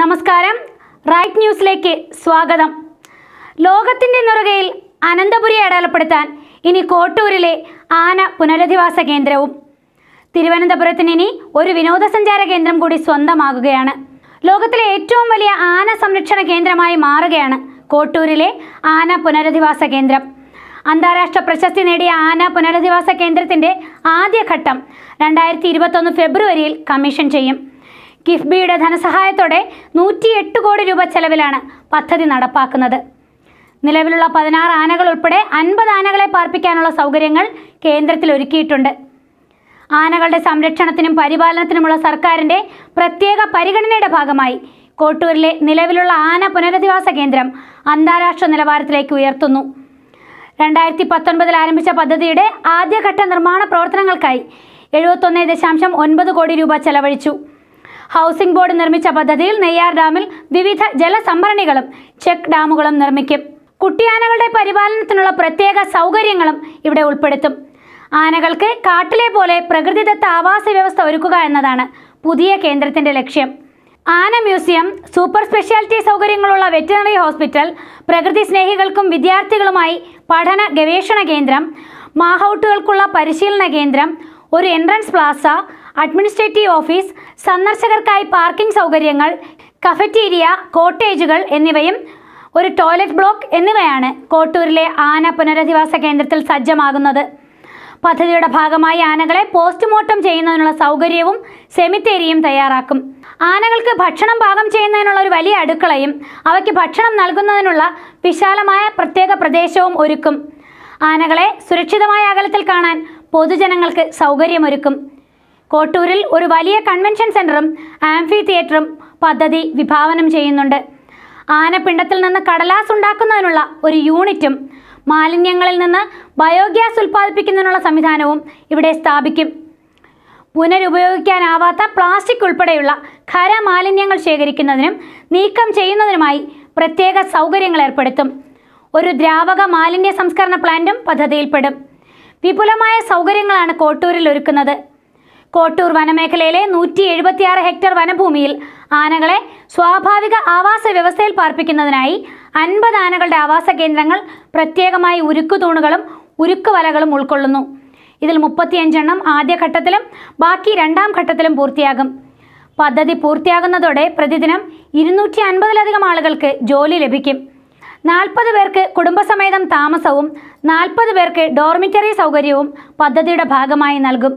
നമസ്കാരം റൈറ്റ് ന്യൂസിലേക്ക് സ്വാഗതം ലോകത്തിൻ്റെ നെറുകയിൽ അനന്തപുരി അടയാളപ്പെടുത്താൻ ഇനി കോട്ടൂരിലെ ആന പുനരധിവാസ കേന്ദ്രവും തിരുവനന്തപുരത്തിന് ഇനി ഒരു വിനോദസഞ്ചാര കേന്ദ്രം കൂടി സ്വന്തമാകുകയാണ് ലോകത്തിലെ ഏറ്റവും വലിയ ആന സംരക്ഷണ കേന്ദ്രമായി മാറുകയാണ് കോട്ടൂരിലെ ആന പുനരധിവാസ കേന്ദ്രം അന്താരാഷ്ട്ര പ്രശസ്തി നേടിയ ആന പുനരധിവാസ കേന്ദ്രത്തിന്റെ ആദ്യഘട്ടം രണ്ടായിരത്തി ഇരുപത്തൊന്ന് ഫെബ്രുവരിയിൽ കമ്മീഷൻ ചെയ്യും കിഫ്ബിയുടെ ധനസഹായത്തോടെ നൂറ്റിയെട്ട് കോടി രൂപ ചെലവിലാണ് പദ്ധതി നടപ്പാക്കുന്നത് നിലവിലുള്ള പതിനാറ് ആനകൾ ഉൾപ്പെടെ അൻപത് ആനകളെ പാർപ്പിക്കാനുള്ള സൗകര്യങ്ങൾ കേന്ദ്രത്തിൽ ഒരുക്കിയിട്ടുണ്ട് ആനകളുടെ സംരക്ഷണത്തിനും പരിപാലനത്തിനുമുള്ള സർക്കാരിൻ്റെ പ്രത്യേക പരിഗണനയുടെ ഭാഗമായി കോട്ടൂരിലെ നിലവിലുള്ള ആന പുനരധിവാസ കേന്ദ്രം അന്താരാഷ്ട്ര നിലവാരത്തിലേക്ക് ഉയർത്തുന്നു രണ്ടായിരത്തി പത്തൊൻപതിൽ ആരംഭിച്ച പദ്ധതിയുടെ ആദ്യഘട്ട നിർമ്മാണ പ്രവർത്തനങ്ങൾക്കായി എഴുപത്തൊന്ന് ദശാംശം ഒൻപത് കോടി രൂപ ചെലവഴിച്ചു ഹൗസിംഗ് ബോർഡ് നിർമ്മിച്ച പദ്ധതിയിൽ നെയ്യാർ ഡാമിൽ വിവിധ ജലസംഭരണികളും ചെക്ക് ഡാമുകളും നിർമ്മിക്കും കുട്ടിയാനകളുടെ പരിപാലനത്തിനുള്ള പ്രത്യേക സൗകര്യങ്ങളും ഇവിടെ ഉൾപ്പെടുത്തും ആനകൾക്ക് കാട്ടിലെ പോലെ പ്രകൃതിദത്ത ആവാസ വ്യവസ്ഥ ഒരുക്കുക എന്നതാണ് പുതിയ കേന്ദ്രത്തിൻ്റെ ലക്ഷ്യം ആന മ്യൂസിയം സൂപ്പർ സ്പെഷ്യാലിറ്റി സൗകര്യങ്ങളുള്ള വെറ്റിനറി ഹോസ്പിറ്റൽ പ്രകൃതി സ്നേഹികൾക്കും വിദ്യാർത്ഥികളുമായി പഠന ഗവേഷണ കേന്ദ്രം മാഹൌട്ടുകൾക്കുള്ള പരിശീലന കേന്ദ്രം ഒരു എൻട്രൻസ് പ്ലാസ അഡ്മിനിസ്ട്രേറ്റീവ് ഓഫീസ് സന്ദർശകർക്കായി പാർക്കിംഗ് സൗകര്യങ്ങൾ കഫറ്റീരിയ കോട്ടേജുകൾ എന്നിവയും ഒരു ടോയ്ലറ്റ് ബ്ലോക്ക് എന്നിവയാണ് കോട്ടൂരിലെ ആന പുനരധിവാസ കേന്ദ്രത്തിൽ സജ്ജമാകുന്നത് പദ്ധതിയുടെ ഭാഗമായി ആനകളെ പോസ്റ്റ്മോർട്ടം ചെയ്യുന്നതിനുള്ള സൗകര്യവും സെമിത്തേരിയും തയ്യാറാക്കും ആനകൾക്ക് ഭക്ഷണം പാകം ചെയ്യുന്നതിനുള്ള ഒരു വലിയ അടുക്കളയും അവയ്ക്ക് ഭക്ഷണം നൽകുന്നതിനുള്ള വിശാലമായ പ്രത്യേക പ്രദേശവും ഒരുക്കും ആനകളെ സുരക്ഷിതമായ അകലത്തിൽ കാണാൻ പൊതുജനങ്ങൾക്ക് സൗകര്യമൊരുക്കും കോട്ടൂരിൽ ഒരു വലിയ കൺവെൻഷൻ സെൻറ്ററും ആംഫി തിയേറ്ററും പദ്ധതി വിഭാവനം ചെയ്യുന്നുണ്ട് ആനപ്പിണ്ടത്തിൽ നിന്ന് കടലാസ് ഉണ്ടാക്കുന്നതിനുള്ള ഒരു യൂണിറ്റും മാലിന്യങ്ങളിൽ നിന്ന് ബയോഗ്യാസ് ഉൽപ്പാദിപ്പിക്കുന്നതിനുള്ള സംവിധാനവും ഇവിടെ സ്ഥാപിക്കും പുനരുപയോഗിക്കാനാവാത്ത പ്ലാസ്റ്റിക് ഉൾപ്പെടെയുള്ള ഖരമാലിന്യങ്ങൾ ശേഖരിക്കുന്നതിനും നീക്കം ചെയ്യുന്നതിനുമായി പ്രത്യേക സൗകര്യങ്ങൾ ഏർപ്പെടുത്തും ഒരു ദ്രാവക മാലിന്യ സംസ്കരണ പ്ലാന്റും പദ്ധതിയിൽപ്പെടും വിപുലമായ സൗകര്യങ്ങളാണ് കോട്ടൂരിൽ ഒരുക്കുന്നത് കോട്ടൂർ വനമേഖലയിലെ നൂറ്റി എഴുപത്തിയാറ് ഹെക്ടർ വനഭൂമിയിൽ ആനകളെ സ്വാഭാവിക ആവാസ വ്യവസ്ഥയിൽ പാർപ്പിക്കുന്നതിനായി അൻപത് ആനകളുടെ ആവാസ കേന്ദ്രങ്ങൾ പ്രത്യേകമായി ഉരുക്കു തൂണുകളും ഉരുക്ക് വലകളും ഉൾക്കൊള്ളുന്നു ഇതിൽ മുപ്പത്തിയഞ്ചെണ്ണം ആദ്യഘട്ടത്തിലും ബാക്കി രണ്ടാം ഘട്ടത്തിലും പൂർത്തിയാകും പദ്ധതി പൂർത്തിയാകുന്നതോടെ പ്രതിദിനം ഇരുന്നൂറ്റി അൻപതിലധികം ആളുകൾക്ക് ജോലി ലഭിക്കും നാൽപ്പത് പേർക്ക് കുടുംബസമേതം താമസവും നാൽപ്പത് പേർക്ക് ഡോർമിറ്ററി സൗകര്യവും പദ്ധതിയുടെ ഭാഗമായി നൽകും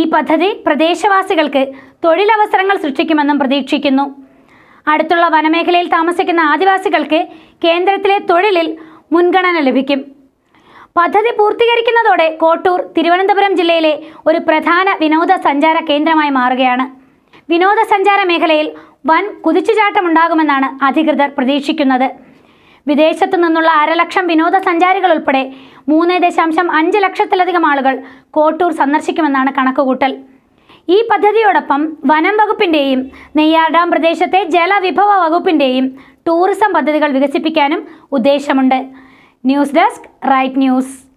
ഈ പദ്ധതി പ്രദേശവാസികൾക്ക് തൊഴിലവസരങ്ങൾ സൃഷ്ടിക്കുമെന്നും പ്രതീക്ഷിക്കുന്നു അടുത്തുള്ള വനമേഖലയിൽ താമസിക്കുന്ന ആദിവാസികൾക്ക് കേന്ദ്രത്തിലെ തൊഴിലിൽ മുൻഗണന ലഭിക്കും പദ്ധതി പൂർത്തീകരിക്കുന്നതോടെ കോട്ടൂർ തിരുവനന്തപുരം ജില്ലയിലെ ഒരു പ്രധാന വിനോദസഞ്ചാര കേന്ദ്രമായി മാറുകയാണ് വിനോദസഞ്ചാര മേഖലയിൽ വൻ കുതിച്ചുചാട്ടമുണ്ടാകുമെന്നാണ് അധികൃതർ പ്രതീക്ഷിക്കുന്നത് വിദേശത്തു നിന്നുള്ള അരലക്ഷം വിനോദസഞ്ചാരികൾ ഉൾപ്പെടെ മൂന്ന് ദശാംശം അഞ്ച് ലക്ഷത്തിലധികം ആളുകൾ കോട്ടൂർ സന്ദർശിക്കുമെന്നാണ് കണക്കുകൂട്ടൽ ഈ പദ്ധതിയോടൊപ്പം വനം വകുപ്പിൻ്റെയും നെയ്യാർഡാം പ്രദേശത്തെ ജലവിഭവ വകുപ്പിൻ്റെയും ടൂറിസം പദ്ധതികൾ വികസിപ്പിക്കാനും ഉദ്ദേശമുണ്ട് ന്യൂസ് ഡെസ്ക് റൈറ്റ് ന്യൂസ്